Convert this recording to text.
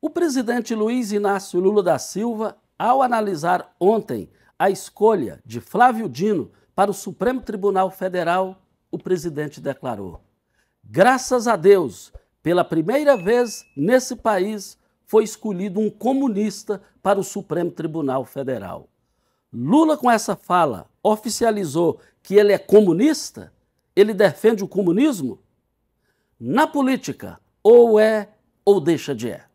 O presidente Luiz Inácio Lula da Silva, ao analisar ontem a escolha de Flávio Dino para o Supremo Tribunal Federal, o presidente declarou: Graças a Deus, pela primeira vez nesse país foi escolhido um comunista para o Supremo Tribunal Federal. Lula, com essa fala, oficializou que ele é comunista? Ele defende o comunismo? Na política, ou é ou deixa de é.